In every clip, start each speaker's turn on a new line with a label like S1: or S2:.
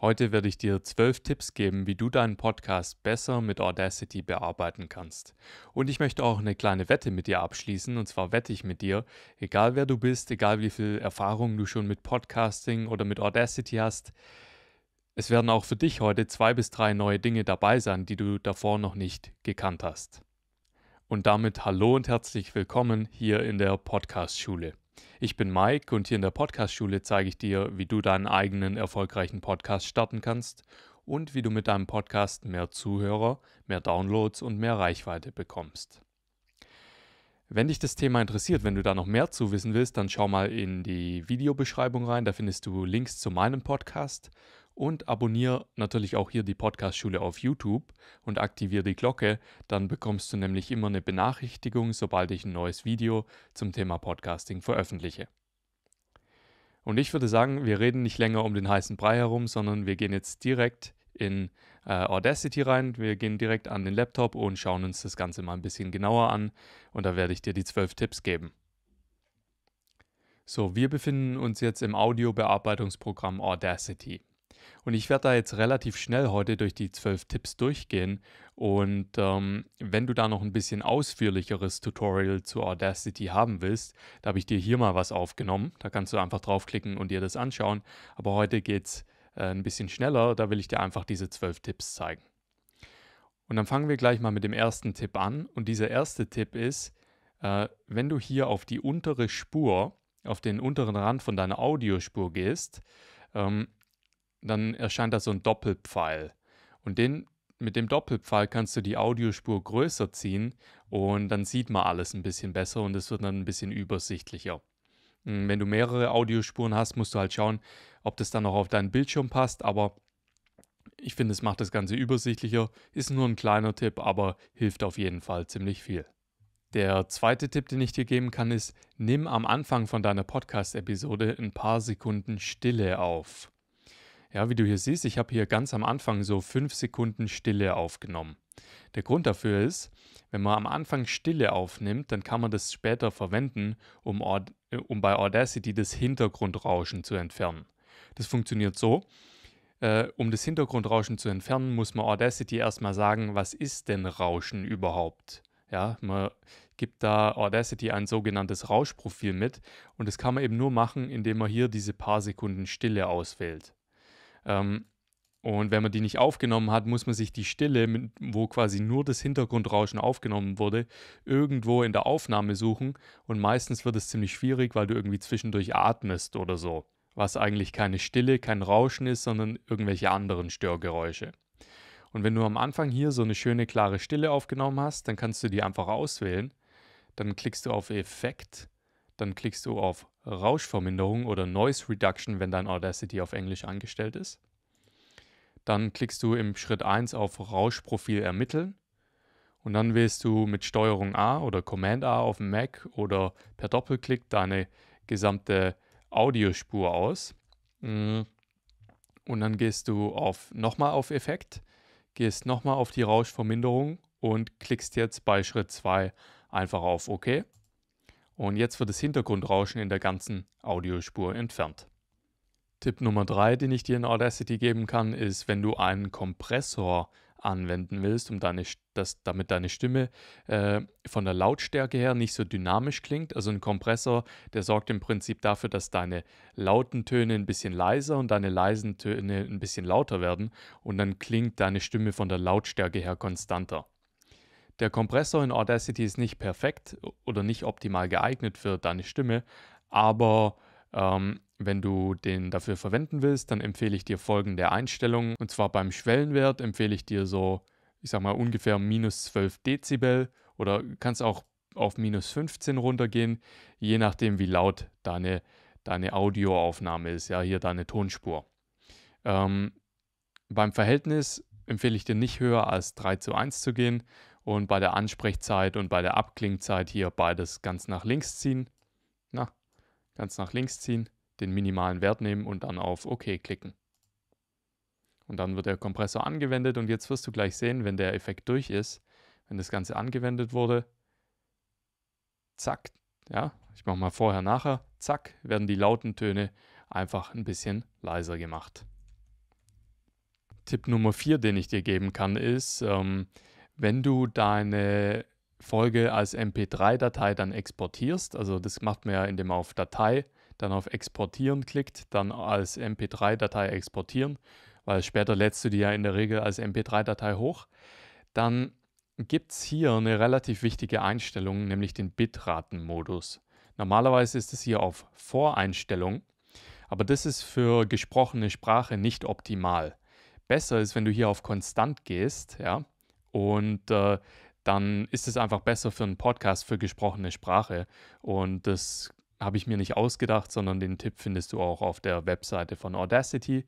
S1: Heute werde ich dir zwölf Tipps geben, wie du deinen Podcast besser mit Audacity bearbeiten kannst. Und ich möchte auch eine kleine Wette mit dir abschließen, und zwar wette ich mit dir, egal wer du bist, egal wie viel Erfahrung du schon mit Podcasting oder mit Audacity hast, es werden auch für dich heute zwei bis drei neue Dinge dabei sein, die du davor noch nicht gekannt hast. Und damit hallo und herzlich willkommen hier in der Podcast-Schule. Ich bin Mike und hier in der Podcast-Schule zeige ich dir, wie du deinen eigenen erfolgreichen Podcast starten kannst und wie du mit deinem Podcast mehr Zuhörer, mehr Downloads und mehr Reichweite bekommst. Wenn dich das Thema interessiert, wenn du da noch mehr zu wissen willst, dann schau mal in die Videobeschreibung rein. Da findest du Links zu meinem Podcast und abonniere natürlich auch hier die Podcast-Schule auf YouTube und aktiviere die Glocke, dann bekommst du nämlich immer eine Benachrichtigung, sobald ich ein neues Video zum Thema Podcasting veröffentliche. Und ich würde sagen, wir reden nicht länger um den heißen Brei herum, sondern wir gehen jetzt direkt in äh, Audacity rein, wir gehen direkt an den Laptop und schauen uns das Ganze mal ein bisschen genauer an und da werde ich dir die zwölf Tipps geben. So, wir befinden uns jetzt im Audiobearbeitungsprogramm Audacity. Und ich werde da jetzt relativ schnell heute durch die zwölf Tipps durchgehen. Und ähm, wenn du da noch ein bisschen ausführlicheres Tutorial zu Audacity haben willst, da habe ich dir hier mal was aufgenommen. Da kannst du einfach draufklicken und dir das anschauen. Aber heute geht es äh, ein bisschen schneller. Da will ich dir einfach diese zwölf Tipps zeigen. Und dann fangen wir gleich mal mit dem ersten Tipp an. Und dieser erste Tipp ist, äh, wenn du hier auf die untere Spur, auf den unteren Rand von deiner Audiospur gehst, ähm, dann erscheint da so ein Doppelpfeil. Und den, mit dem Doppelpfeil kannst du die Audiospur größer ziehen und dann sieht man alles ein bisschen besser und es wird dann ein bisschen übersichtlicher. Hm, wenn du mehrere Audiospuren hast, musst du halt schauen, ob das dann noch auf deinen Bildschirm passt, aber ich finde, es macht das Ganze übersichtlicher, ist nur ein kleiner Tipp, aber hilft auf jeden Fall ziemlich viel. Der zweite Tipp, den ich dir geben kann, ist, nimm am Anfang von deiner Podcast-Episode ein paar Sekunden Stille auf. Ja, wie du hier siehst, ich habe hier ganz am Anfang so fünf Sekunden Stille aufgenommen. Der Grund dafür ist, wenn man am Anfang Stille aufnimmt, dann kann man das später verwenden, um, Aud äh, um bei Audacity das Hintergrundrauschen zu entfernen. Das funktioniert so. Äh, um das Hintergrundrauschen zu entfernen, muss man Audacity erstmal sagen, was ist denn Rauschen überhaupt? Ja, man gibt da Audacity ein sogenanntes Rauschprofil mit und das kann man eben nur machen, indem man hier diese paar Sekunden Stille auswählt. Ähm, und wenn man die nicht aufgenommen hat, muss man sich die Stille, mit, wo quasi nur das Hintergrundrauschen aufgenommen wurde, irgendwo in der Aufnahme suchen. Und meistens wird es ziemlich schwierig, weil du irgendwie zwischendurch atmest oder so. Was eigentlich keine Stille, kein Rauschen ist, sondern irgendwelche anderen Störgeräusche. Und wenn du am Anfang hier so eine schöne klare Stille aufgenommen hast, dann kannst du die einfach auswählen. Dann klickst du auf Effekt dann klickst du auf Rauschverminderung oder Noise Reduction, wenn dein Audacity auf Englisch eingestellt ist. Dann klickst du im Schritt 1 auf Rauschprofil ermitteln und dann wählst du mit Steuerung A oder Command A auf dem Mac oder per Doppelklick deine gesamte Audiospur aus. Mm. Und dann gehst du auf nochmal auf Effekt, gehst nochmal auf die Rauschverminderung und klickst jetzt bei Schritt 2 einfach auf OK. Und jetzt wird das Hintergrundrauschen in der ganzen Audiospur entfernt. Tipp Nummer drei, den ich dir in Audacity geben kann, ist, wenn du einen Kompressor anwenden willst, um deine, dass, damit deine Stimme äh, von der Lautstärke her nicht so dynamisch klingt. Also ein Kompressor, der sorgt im Prinzip dafür, dass deine lauten Töne ein bisschen leiser und deine leisen Töne ein bisschen lauter werden und dann klingt deine Stimme von der Lautstärke her konstanter. Der Kompressor in Audacity ist nicht perfekt oder nicht optimal geeignet für deine Stimme, aber ähm, wenn du den dafür verwenden willst, dann empfehle ich dir folgende Einstellungen. Und zwar beim Schwellenwert empfehle ich dir so, ich sag mal, ungefähr minus 12 Dezibel oder kannst auch auf minus 15 runtergehen, je nachdem, wie laut deine, deine Audioaufnahme ist, ja, hier deine Tonspur. Ähm, beim Verhältnis empfehle ich dir nicht höher als 3 zu 1 zu gehen, und bei der Ansprechzeit und bei der Abklingzeit hier beides ganz nach links ziehen. Na, ganz nach links ziehen, den minimalen Wert nehmen und dann auf OK klicken. Und dann wird der Kompressor angewendet und jetzt wirst du gleich sehen, wenn der Effekt durch ist, wenn das Ganze angewendet wurde, zack, ja, ich mache mal vorher, nachher, zack, werden die lauten Töne einfach ein bisschen leiser gemacht. Tipp Nummer 4, den ich dir geben kann, ist, ähm, wenn du deine Folge als MP3-Datei dann exportierst, also das macht man ja, indem man auf Datei, dann auf Exportieren klickt, dann als MP3-Datei exportieren, weil später lädst du die ja in der Regel als MP3-Datei hoch, dann gibt es hier eine relativ wichtige Einstellung, nämlich den Bitratenmodus. Normalerweise ist es hier auf Voreinstellung, aber das ist für gesprochene Sprache nicht optimal. Besser ist, wenn du hier auf Konstant gehst, ja, und äh, dann ist es einfach besser für einen Podcast für gesprochene Sprache. Und das habe ich mir nicht ausgedacht, sondern den Tipp findest du auch auf der Webseite von Audacity.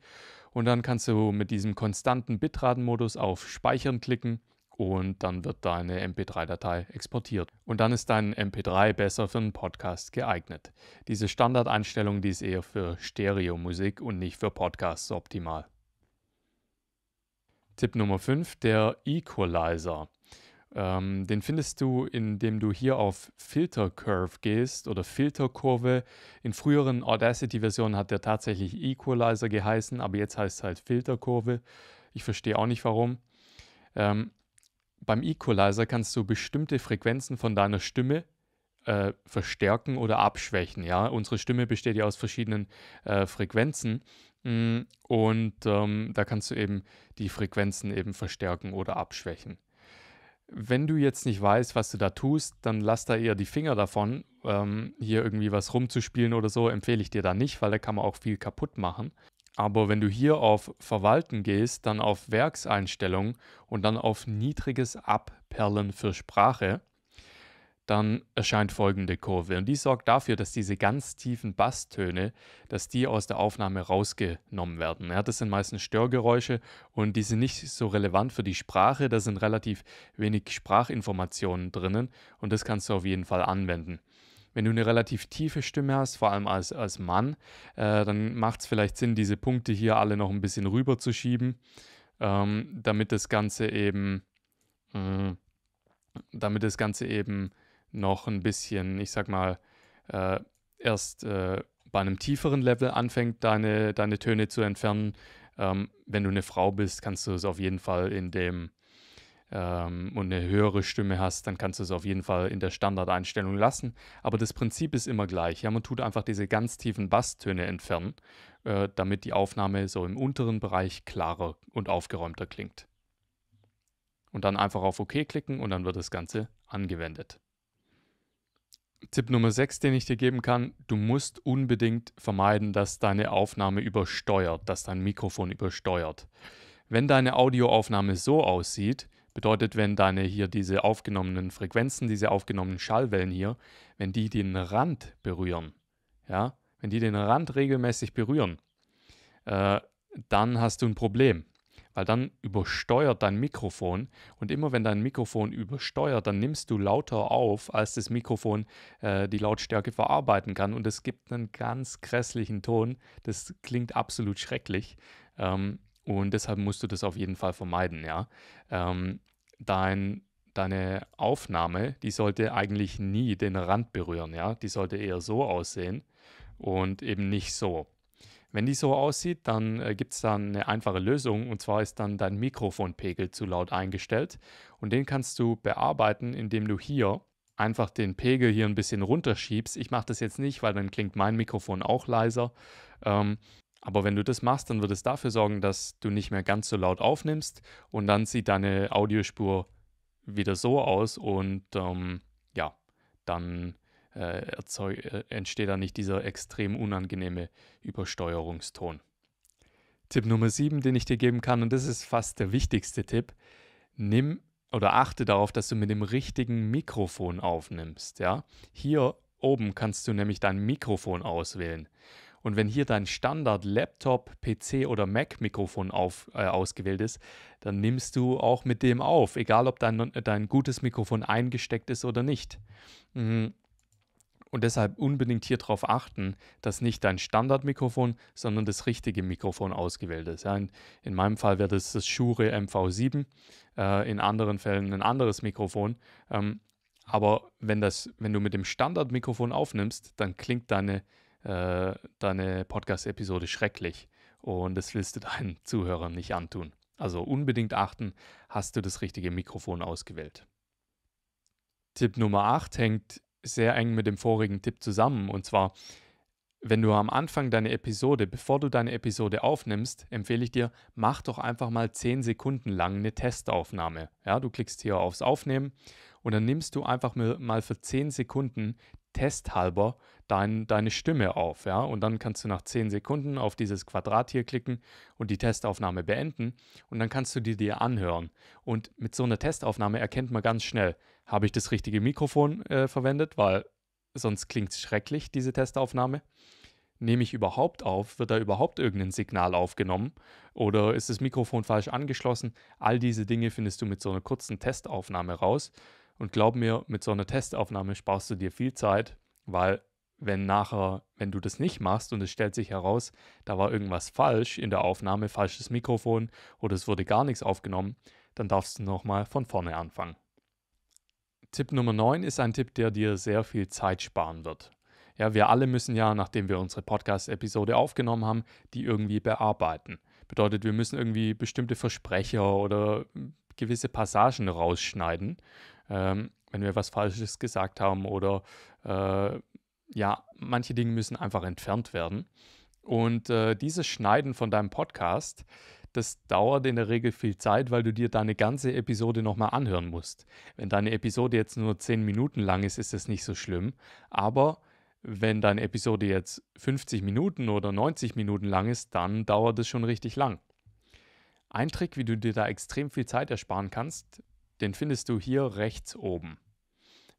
S1: Und dann kannst du mit diesem konstanten Bitratenmodus auf Speichern klicken und dann wird deine MP3-Datei exportiert. Und dann ist dein MP3 besser für einen Podcast geeignet. Diese Standardeinstellung, die ist eher für Stereomusik und nicht für Podcasts optimal. Tipp Nummer 5, der Equalizer. Ähm, den findest du, indem du hier auf Filter Curve gehst oder Filterkurve. In früheren Audacity-Versionen hat der tatsächlich Equalizer geheißen, aber jetzt heißt es halt Filterkurve. Ich verstehe auch nicht warum. Ähm, beim Equalizer kannst du bestimmte Frequenzen von deiner Stimme äh, verstärken oder abschwächen. Ja? Unsere Stimme besteht ja aus verschiedenen äh, Frequenzen Mm, und ähm, da kannst du eben die Frequenzen eben verstärken oder abschwächen. Wenn du jetzt nicht weißt, was du da tust, dann lass da eher die Finger davon. Ähm, hier irgendwie was rumzuspielen oder so empfehle ich dir da nicht, weil da kann man auch viel kaputt machen. Aber wenn du hier auf Verwalten gehst, dann auf Werkseinstellungen und dann auf niedriges Abperlen für Sprache, dann erscheint folgende Kurve. Und die sorgt dafür, dass diese ganz tiefen Basstöne, dass die aus der Aufnahme rausgenommen werden. Ja, das sind meistens Störgeräusche und die sind nicht so relevant für die Sprache. Da sind relativ wenig Sprachinformationen drinnen und das kannst du auf jeden Fall anwenden. Wenn du eine relativ tiefe Stimme hast, vor allem als, als Mann, äh, dann macht es vielleicht Sinn, diese Punkte hier alle noch ein bisschen rüber zu schieben, ähm, damit das Ganze eben, äh, damit das Ganze eben noch ein bisschen, ich sag mal, äh, erst äh, bei einem tieferen Level anfängt, deine, deine Töne zu entfernen. Ähm, wenn du eine Frau bist, kannst du es auf jeden Fall in dem ähm, und eine höhere Stimme hast, dann kannst du es auf jeden Fall in der Standardeinstellung lassen. Aber das Prinzip ist immer gleich. Ja, man tut einfach diese ganz tiefen Basstöne entfernen, äh, damit die Aufnahme so im unteren Bereich klarer und aufgeräumter klingt. Und dann einfach auf OK klicken und dann wird das Ganze angewendet. Tipp Nummer 6, den ich dir geben kann, du musst unbedingt vermeiden, dass deine Aufnahme übersteuert, dass dein Mikrofon übersteuert. Wenn deine Audioaufnahme so aussieht, bedeutet, wenn deine hier diese aufgenommenen Frequenzen, diese aufgenommenen Schallwellen hier, wenn die den Rand berühren, ja, wenn die den Rand regelmäßig berühren, äh, dann hast du ein Problem weil dann übersteuert dein Mikrofon und immer wenn dein Mikrofon übersteuert, dann nimmst du lauter auf, als das Mikrofon äh, die Lautstärke verarbeiten kann und es gibt einen ganz grässlichen Ton. Das klingt absolut schrecklich ähm, und deshalb musst du das auf jeden Fall vermeiden. Ja, ähm, dein Deine Aufnahme, die sollte eigentlich nie den Rand berühren, ja. Die sollte eher so aussehen und eben nicht so. Wenn die so aussieht, dann äh, gibt es dann eine einfache Lösung und zwar ist dann dein Mikrofonpegel zu laut eingestellt und den kannst du bearbeiten, indem du hier einfach den Pegel hier ein bisschen runterschiebst. Ich mache das jetzt nicht, weil dann klingt mein Mikrofon auch leiser. Ähm, aber wenn du das machst, dann wird es dafür sorgen, dass du nicht mehr ganz so laut aufnimmst und dann sieht deine Audiospur wieder so aus und ähm, ja, dann äh, erzeug, äh, entsteht da nicht dieser extrem unangenehme Übersteuerungston. Tipp Nummer 7, den ich dir geben kann, und das ist fast der wichtigste Tipp, nimm oder achte darauf, dass du mit dem richtigen Mikrofon aufnimmst. Ja? Hier oben kannst du nämlich dein Mikrofon auswählen. Und wenn hier dein Standard Laptop, PC oder Mac Mikrofon auf, äh, ausgewählt ist, dann nimmst du auch mit dem auf, egal ob dein, dein gutes Mikrofon eingesteckt ist oder nicht. Mhm und deshalb unbedingt hier darauf achten, dass nicht dein Standardmikrofon, sondern das richtige Mikrofon ausgewählt ist. Ja, in, in, meinem Fall wäre das das Shure MV7, äh, in anderen Fällen ein anderes Mikrofon. Ähm, aber wenn, das, wenn du mit dem Standardmikrofon aufnimmst, dann klingt deine, äh, deine Podcast-Episode schrecklich und das willst du deinen Zuhörern nicht antun. Also unbedingt achten, hast du das richtige Mikrofon ausgewählt. Tipp Nummer 8 hängt sehr eng mit dem vorigen Tipp zusammen. Und zwar, wenn du am Anfang deine Episode, bevor du deine Episode aufnimmst, empfehle ich dir, mach doch einfach mal 10 Sekunden lang eine Testaufnahme. Ja, du klickst hier aufs Aufnehmen und dann nimmst du einfach mal für 10 Sekunden testhalber dein, deine Stimme auf. Ja? Und dann kannst du nach 10 Sekunden auf dieses Quadrat hier klicken und die Testaufnahme beenden. Und dann kannst du die dir anhören. Und mit so einer Testaufnahme erkennt man ganz schnell, habe ich das richtige Mikrofon äh, verwendet, weil sonst klingt es schrecklich, diese Testaufnahme. Nehme ich überhaupt auf? Wird da überhaupt irgendein Signal aufgenommen? Oder ist das Mikrofon falsch angeschlossen? All diese Dinge findest du mit so einer kurzen Testaufnahme raus. Und glaub mir, mit so einer Testaufnahme sparst du dir viel Zeit, weil wenn nachher, wenn du das nicht machst und es stellt sich heraus, da war irgendwas falsch in der Aufnahme, falsches Mikrofon oder es wurde gar nichts aufgenommen, dann darfst du nochmal von vorne anfangen. Tipp Nummer 9 ist ein Tipp, der dir sehr viel Zeit sparen wird. Ja, wir alle müssen ja, nachdem wir unsere Podcast-Episode aufgenommen haben, die irgendwie bearbeiten. Bedeutet, wir müssen irgendwie bestimmte Versprecher oder gewisse Passagen rausschneiden, ähm, wenn wir was Falsches gesagt haben oder äh, ja, manche Dinge müssen einfach entfernt werden. Und äh, dieses Schneiden von deinem Podcast das dauert in der Regel viel Zeit, weil du dir deine ganze Episode nochmal anhören musst. Wenn deine Episode jetzt nur 10 Minuten lang ist, ist das nicht so schlimm. Aber wenn deine Episode jetzt 50 Minuten oder 90 Minuten lang ist, dann dauert es schon richtig lang. Ein Trick, wie du dir da extrem viel Zeit ersparen kannst, den findest du hier rechts oben.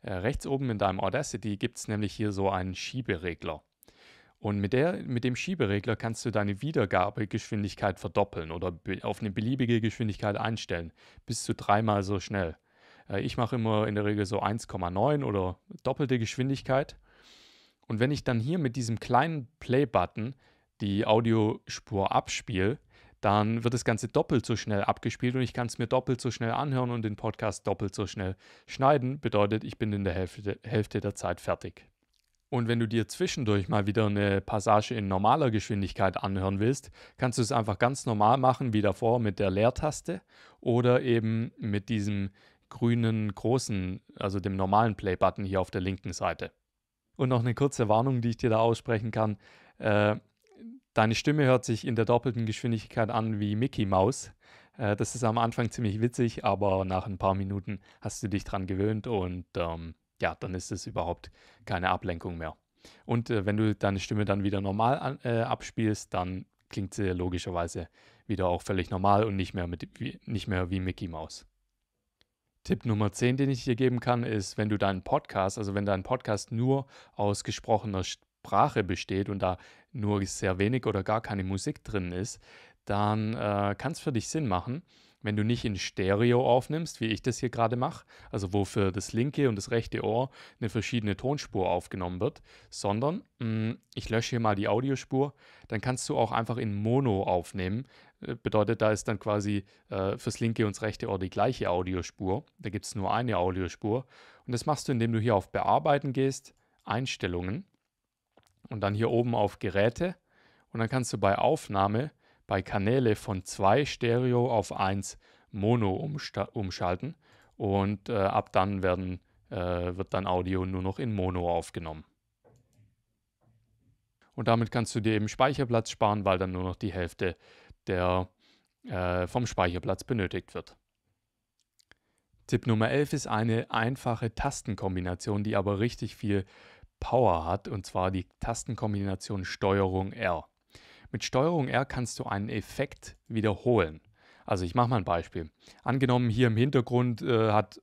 S1: Äh, rechts oben in deinem Audacity gibt es nämlich hier so einen Schieberegler. Und mit, der, mit dem Schieberegler kannst du deine Wiedergabegeschwindigkeit verdoppeln oder auf eine beliebige Geschwindigkeit einstellen, bis zu dreimal so schnell. Äh, ich mache immer in der Regel so 1,9 oder doppelte Geschwindigkeit. Und wenn ich dann hier mit diesem kleinen Play-Button die Audiospur abspiele, dann wird das Ganze doppelt so schnell abgespielt und ich kann es mir doppelt so schnell anhören und den Podcast doppelt so schnell schneiden. Bedeutet, ich bin in der Hälfte, Hälfte der Zeit fertig. Und wenn du dir zwischendurch mal wieder eine Passage in normaler Geschwindigkeit anhören willst, kannst du es einfach ganz normal machen wie davor mit der Leertaste oder eben mit diesem grünen großen, also dem normalen Play-Button hier auf der linken Seite. Und noch eine kurze Warnung, die ich dir da aussprechen kann. Äh, deine Stimme hört sich in der doppelten Geschwindigkeit an wie Mickey Mouse. Äh, das ist am Anfang ziemlich witzig, aber nach ein paar Minuten hast du dich dran gewöhnt und ähm, ja, dann ist es überhaupt keine Ablenkung mehr. Und äh, wenn du deine Stimme dann wieder normal an, äh, abspielst, dann klingt sie logischerweise wieder auch völlig normal und nicht mehr, mit, wie, nicht mehr wie Mickey Mouse. Tipp Nummer 10, den ich dir geben kann, ist, wenn du deinen Podcast, also wenn dein Podcast nur aus gesprochener Sprache besteht und da nur sehr wenig oder gar keine Musik drin ist, dann äh, kann es für dich Sinn machen, wenn du nicht in Stereo aufnimmst, wie ich das hier gerade mache, also wo für das linke und das rechte Ohr eine verschiedene Tonspur aufgenommen wird, sondern mh, mm, ich lösche hier mal die Audiospur, dann kannst du auch einfach in Mono aufnehmen. Äh, bedeutet, da ist dann quasi äh, fürs linke und das rechte Ohr die gleiche Audiospur. Da gibt es nur eine Audiospur. Und das machst du, indem du hier auf Bearbeiten gehst, Einstellungen und dann hier oben auf Geräte. Und dann kannst du bei Aufnahme bei Kanäle von 2 Stereo auf 1 Mono umschalten und äh, ab dann werden, äh, wird dann Audio nur noch in Mono aufgenommen. Und damit kannst du dir eben Speicherplatz sparen, weil dann nur noch die Hälfte der, äh, vom Speicherplatz benötigt wird. Tipp Nummer 11 ist eine einfache Tastenkombination, die aber richtig viel Power hat, und zwar die Tastenkombination Steuerung R. Mit Steuerung R kannst du einen Effekt wiederholen. Also ich mache mal ein Beispiel. Angenommen, hier im Hintergrund äh, hat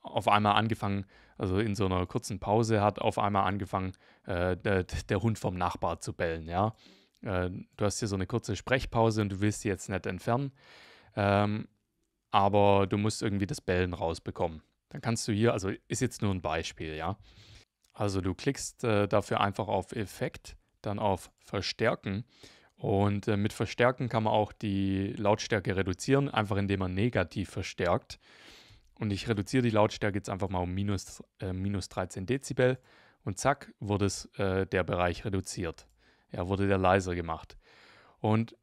S1: auf einmal angefangen, also in so einer kurzen Pause hat auf einmal angefangen, äh, der, der, Hund vom Nachbar zu bellen, ja. Äh, du hast hier so eine kurze Sprechpause und du willst sie jetzt nicht entfernen, ähm, aber du musst irgendwie das Bellen rausbekommen. Dann kannst du hier, also ist jetzt nur ein Beispiel, ja. Also du klickst äh, dafür einfach auf Effekt dann auf Verstärken. Und äh, mit Verstärken kann man auch die Lautstärke reduzieren, einfach indem man negativ verstärkt. Und ich reduziere die Lautstärke jetzt einfach mal um minus, äh, minus 13 Dezibel und zack, wurde es, äh, der Bereich reduziert. Ja, wurde der leiser gemacht. Und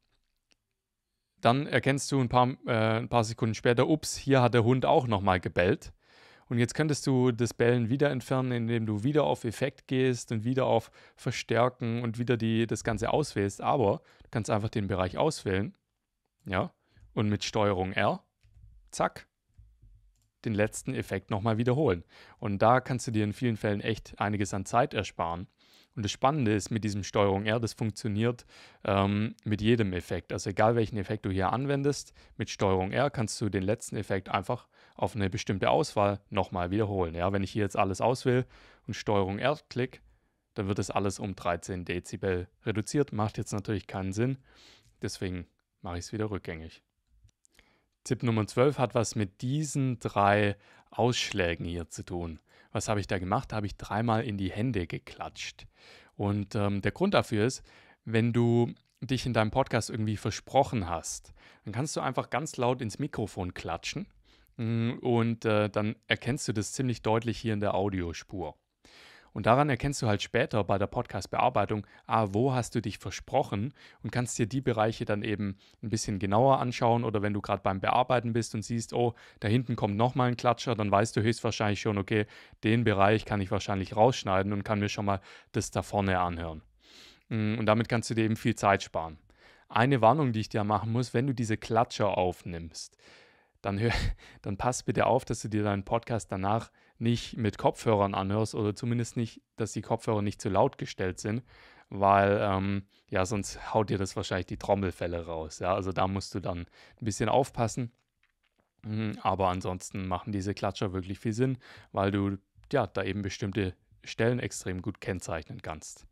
S1: dann erkennst du ein paar, äh, ein paar Sekunden später, ups, hier hat der Hund auch nochmal gebellt. Und jetzt könntest du das Bellen wieder entfernen, indem du wieder auf Effekt gehst und wieder auf Verstärken und wieder die, das Ganze auswählst. Aber du kannst einfach den Bereich auswählen. Ja. Und mit Steuerung R, zack, den letzten Effekt nochmal wiederholen. Und da kannst du dir in vielen Fällen echt einiges an Zeit ersparen. Und das Spannende ist mit diesem Steuerung R, das funktioniert ähm, mit jedem Effekt. Also egal welchen Effekt du hier anwendest, mit Steuerung R kannst du den letzten Effekt einfach auf eine bestimmte Auswahl nochmal wiederholen. Ja, wenn ich hier jetzt alles auswähle und Steuerung R klick, dann wird das alles um 13 Dezibel reduziert. Macht jetzt natürlich keinen Sinn, deswegen mache ich es wieder rückgängig. Tipp Nummer 12 hat was mit diesen drei Ausschlägen hier zu tun. Was habe ich da gemacht? Da habe ich dreimal in die Hände geklatscht. Und ähm, der Grund dafür ist, wenn du dich in deinem Podcast irgendwie versprochen hast, dann kannst du einfach ganz laut ins Mikrofon klatschen Mm, und äh, dann erkennst du das ziemlich deutlich hier in der Audiospur. Und daran erkennst du halt später bei der Podcast-Bearbeitung, ah, wo hast du dich versprochen und kannst dir die Bereiche dann eben ein bisschen genauer anschauen oder wenn du gerade beim Bearbeiten bist und siehst, oh, da hinten kommt nochmal ein Klatscher, dann weißt du höchstwahrscheinlich schon, okay, den Bereich kann ich wahrscheinlich rausschneiden und kann mir schon mal das da vorne anhören. Mm, und damit kannst du dir eben viel Zeit sparen. Eine Warnung, die ich dir machen muss, wenn du diese Klatscher aufnimmst, dann, hör, dann pass bitte auf, dass du dir deinen Podcast danach nicht mit Kopfhörern anhörst oder zumindest nicht, dass die Kopfhörer nicht zu laut gestellt sind, weil ähm, ja, sonst haut dir das wahrscheinlich die Trommelfälle raus. Ja, also da musst du dann ein bisschen aufpassen. Hm, aber ansonsten machen diese Klatscher wirklich viel Sinn, weil du ja da eben bestimmte Stellen extrem gut kennzeichnen kannst.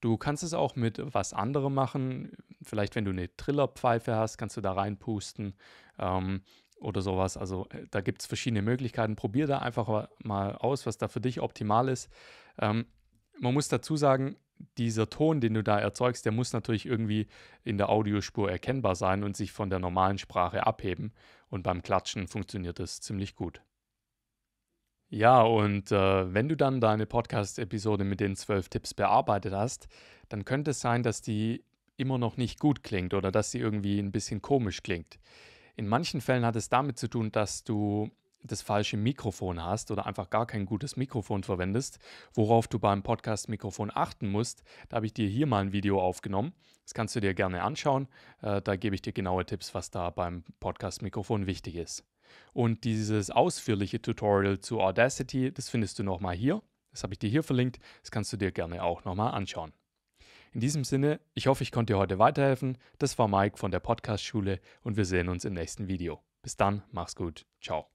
S1: Du kannst es auch mit was anderem machen. Vielleicht, wenn du eine Trillerpfeife hast, kannst du da reinpusten. Ähm, oder sowas. Also äh, da gibt es verschiedene Möglichkeiten. Probier da einfach mal aus, was da für dich optimal ist. Ähm, man muss dazu sagen, dieser Ton, den du da erzeugst, der muss natürlich irgendwie in der Audiospur erkennbar sein und sich von der normalen Sprache abheben. Und beim Klatschen funktioniert das ziemlich gut. Ja, und äh, wenn du dann deine Podcast-Episode mit den zwölf Tipps bearbeitet hast, dann könnte es sein, dass die immer noch nicht gut klingt oder dass sie irgendwie ein bisschen komisch klingt. In manchen Fällen hat es damit zu tun, dass du das falsche Mikrofon hast oder einfach gar kein gutes Mikrofon verwendest, worauf du beim Podcast-Mikrofon achten musst. Da habe ich dir hier mal ein Video aufgenommen. Das kannst du dir gerne anschauen. Äh, da gebe ich dir genaue Tipps, was da beim Podcast-Mikrofon wichtig ist. Und dieses ausführliche Tutorial zu Audacity, das findest du nochmal hier. Das habe ich dir hier verlinkt. Das kannst du dir gerne auch nochmal anschauen. In diesem Sinne, ich hoffe, ich konnte dir heute weiterhelfen. Das war Mike von der Podcast-Schule und wir sehen uns im nächsten Video. Bis dann, mach's gut, ciao.